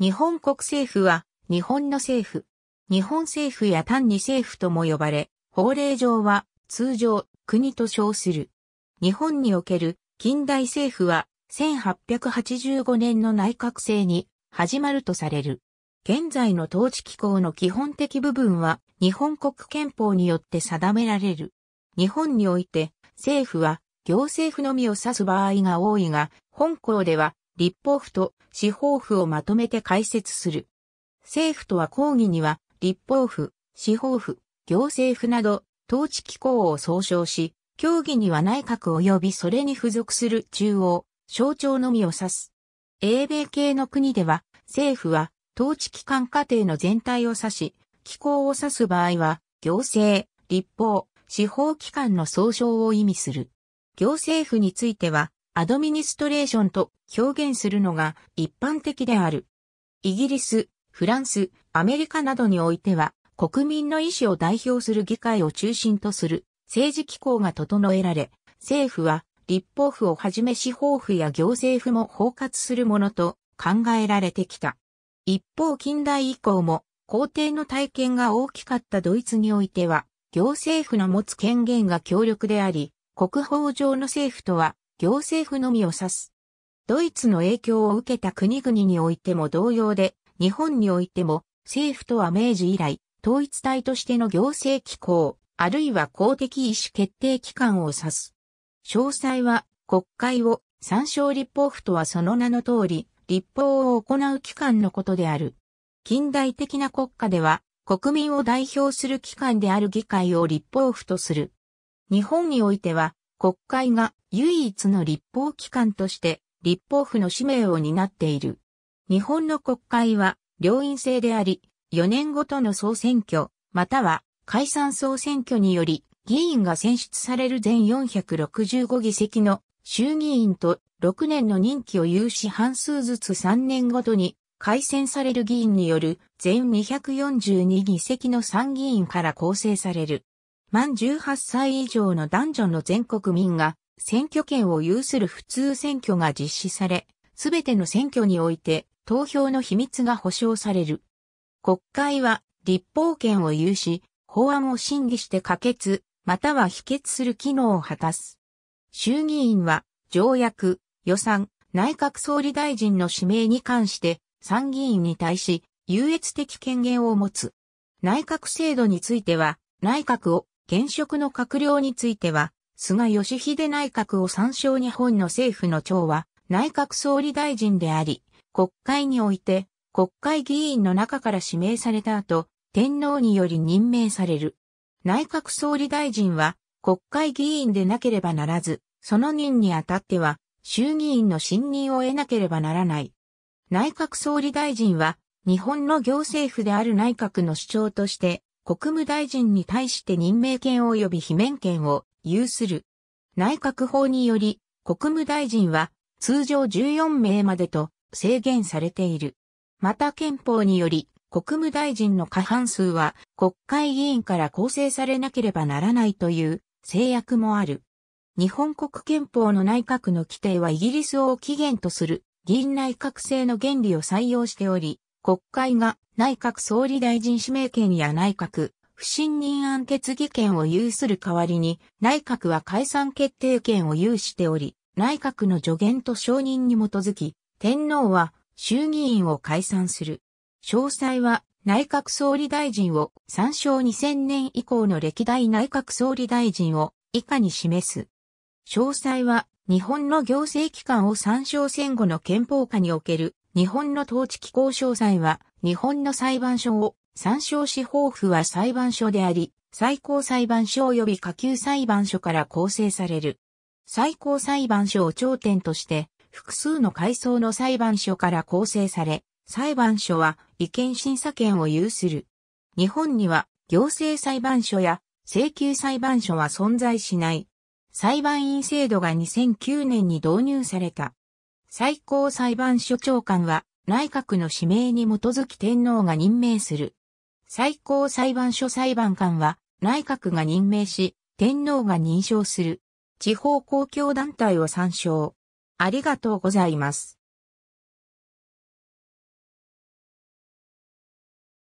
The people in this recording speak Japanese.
日本国政府は日本の政府、日本政府や単に政府とも呼ばれ、法令上は通常国と称する。日本における近代政府は1885年の内閣制に始まるとされる。現在の統治機構の基本的部分は日本国憲法によって定められる。日本において政府は行政府のみを指す場合が多いが、本校では立法府と司法府をまとめて解説する。政府とは抗議には、立法府、司法府、行政府など、統治機構を総称し、協議には内閣及びそれに付属する中央、省庁のみを指す。英米系の国では、政府は統治機関過程の全体を指し、機構を指す場合は、行政、立法、司法機関の総称を意味する。行政府については、アドミニストレーションと表現するのが一般的である。イギリス、フランス、アメリカなどにおいては、国民の意思を代表する議会を中心とする政治機構が整えられ、政府は立法府をはじめ司法府や行政府も包括するものと考えられてきた。一方近代以降も皇帝の体験が大きかったドイツにおいては、行政府の持つ権限が強力であり、国法上の政府とは行政府のみを指す。ドイツの影響を受けた国々においても同様で、日本においても政府とは明治以来、統一体としての行政機構、あるいは公的意思決定機関を指す。詳細は国会を参照立法府とはその名の通り、立法を行う機関のことである。近代的な国家では、国民を代表する機関である議会を立法府とする。日本においては、国会が唯一の立法機関として立法府の使命を担っている。日本の国会は両院制であり、4年ごとの総選挙、または解散総選挙により、議員が選出される全465議席の衆議院と6年の任期を有し半数ずつ3年ごとに改選される議員による全242議席の参議院から構成される。満18歳以上の男女の全国民が選挙権を有する普通選挙が実施され、すべての選挙において投票の秘密が保障される。国会は立法権を有し、法案を審議して可決、または否決する機能を果たす。衆議院は条約、予算、内閣総理大臣の指名に関して参議院に対し優越的権限を持つ。内閣制度については内閣を現職の閣僚については、菅義偉内閣を参照日本の政府の長は、内閣総理大臣であり、国会において、国会議員の中から指名された後、天皇により任命される。内閣総理大臣は、国会議員でなければならず、その任にあたっては、衆議院の信任を得なければならない。内閣総理大臣は、日本の行政府である内閣の主張として、国務大臣に対して任命権及び罷免権を有する。内閣法により、国務大臣は通常14名までと制限されている。また憲法により、国務大臣の過半数は国会議員から構成されなければならないという制約もある。日本国憲法の内閣の規定はイギリスを起源とする議員内閣制の原理を採用しており、国会が内閣総理大臣指名権や内閣不信任案決議権を有する代わりに、内閣は解散決定権を有しており、内閣の助言と承認に基づき、天皇は衆議院を解散する。詳細は内閣総理大臣を参照2000年以降の歴代内閣総理大臣を以下に示す。詳細は日本の行政機関を参照戦後の憲法下における日本の統治機構詳細は、日本の裁判所を、参照司法府は裁判所であり、最高裁判所及び下級裁判所から構成される。最高裁判所を頂点として、複数の階層の裁判所から構成され、裁判所は意見審査権を有する。日本には行政裁判所や請求裁判所は存在しない。裁判員制度が2009年に導入された。最高裁判所長官は内閣の指名に基づき天皇が任命する。最高裁判所裁判官は内閣が任命し、天皇が認証する。地方公共団体を参照。ありがとうございます。